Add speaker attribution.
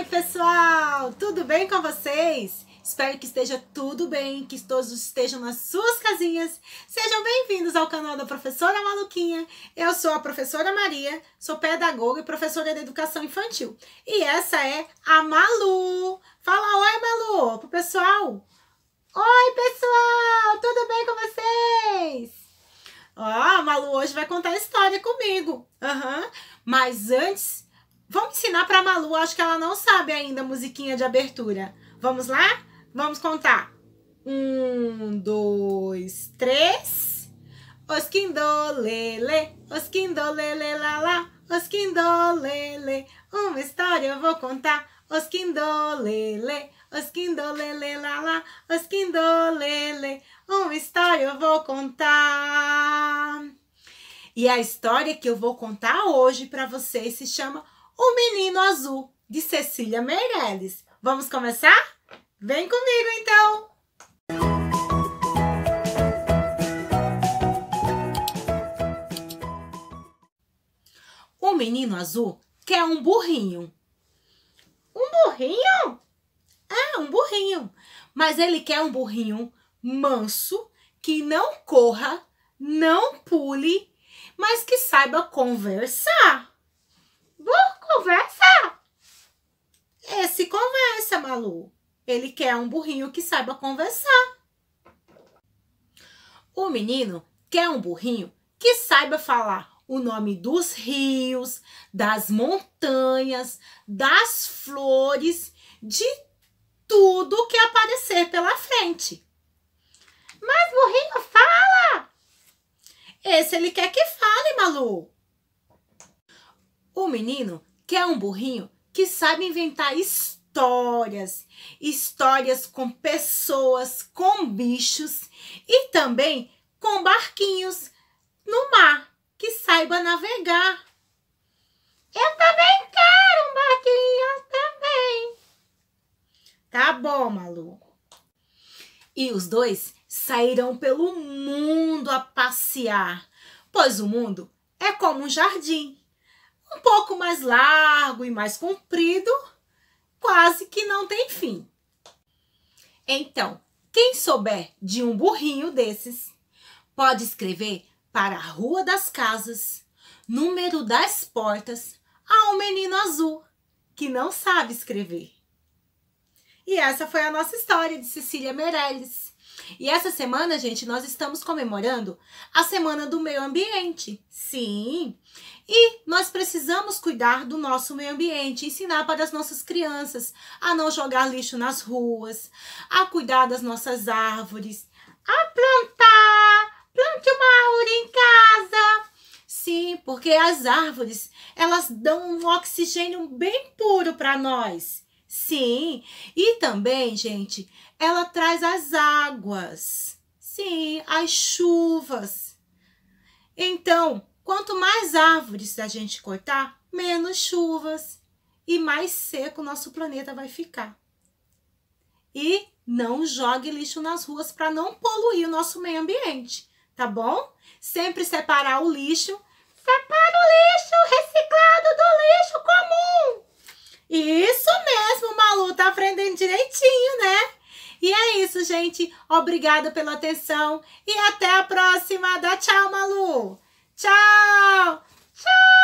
Speaker 1: Oi, pessoal! Tudo bem com vocês? Espero que esteja tudo bem, que todos estejam nas suas casinhas. Sejam bem-vindos ao canal da Professora Maluquinha. Eu sou a professora Maria, sou pedagoga e professora de educação infantil. E essa é a Malu. Fala oi, Malu, pro pessoal. Oi, pessoal! Tudo bem com vocês? Ó, oh, a Malu hoje vai contar a história comigo. Aham. Uhum. Mas antes, Vamos ensinar pra Malu, acho que ela não sabe ainda a musiquinha de abertura. Vamos lá? Vamos contar. Um, dois, três. Osquindolele, osquindolele, Osquindolele, uma história eu vou contar. Osquindolele, osquindolele, Osquindolele, uma história eu vou contar. E a história que eu vou contar hoje para vocês se chama o Menino Azul, de Cecília Meirelles. Vamos começar? Vem comigo então! O Menino Azul quer um burrinho. Um burrinho? É, um burrinho. Mas ele quer um burrinho manso, que não corra, não pule, mas que saiba conversar. Vou conversar. Esse é, conversa, Malu. Ele quer um burrinho que saiba conversar. O menino quer um burrinho que saiba falar o nome dos rios, das montanhas, das flores, de tudo que aparecer pela frente. Mas burrinho fala! Esse ele quer que fale, Malu. O menino quer é um burrinho que sabe inventar histórias, histórias com pessoas, com bichos e também com barquinhos no mar, que saiba navegar. Eu também quero um barquinho também. Tá bom, Malu. E os dois saíram pelo mundo a passear, pois o mundo é como um jardim um pouco mais largo e mais comprido, quase que não tem fim. Então, quem souber de um burrinho desses, pode escrever para a Rua das Casas, número das portas, ao menino azul que não sabe escrever. E essa foi a nossa história de Cecília Meirelles. E essa semana, gente, nós estamos comemorando a Semana do Meio Ambiente. Sim! E nós precisamos cuidar do nosso meio ambiente, ensinar para as nossas crianças a não jogar lixo nas ruas, a cuidar das nossas árvores, a plantar, plante uma árvore em casa. Sim, porque as árvores, elas dão um oxigênio bem puro para nós. Sim. E também, gente, ela traz as águas. Sim, as chuvas. Então, quanto mais árvores a gente cortar, menos chuvas e mais seco nosso planeta vai ficar. E não jogue lixo nas ruas para não poluir o nosso meio ambiente, tá bom? Sempre separar o lixo. Separa o lixo reciclado do lixo comum direitinho, né? E é isso, gente. Obrigada pela atenção e até a próxima. Dá tchau, Malu. Tchau. Tchau.